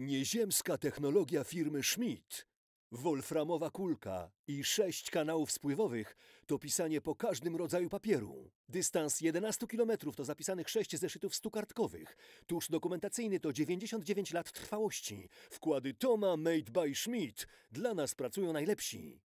Nieziemska technologia firmy Schmidt, wolframowa kulka i sześć kanałów spływowych to pisanie po każdym rodzaju papieru. Dystans 11 km to zapisanych sześć zeszytów stukartkowych. Tusz dokumentacyjny to 99 lat trwałości. Wkłady Toma made by Schmidt. Dla nas pracują najlepsi.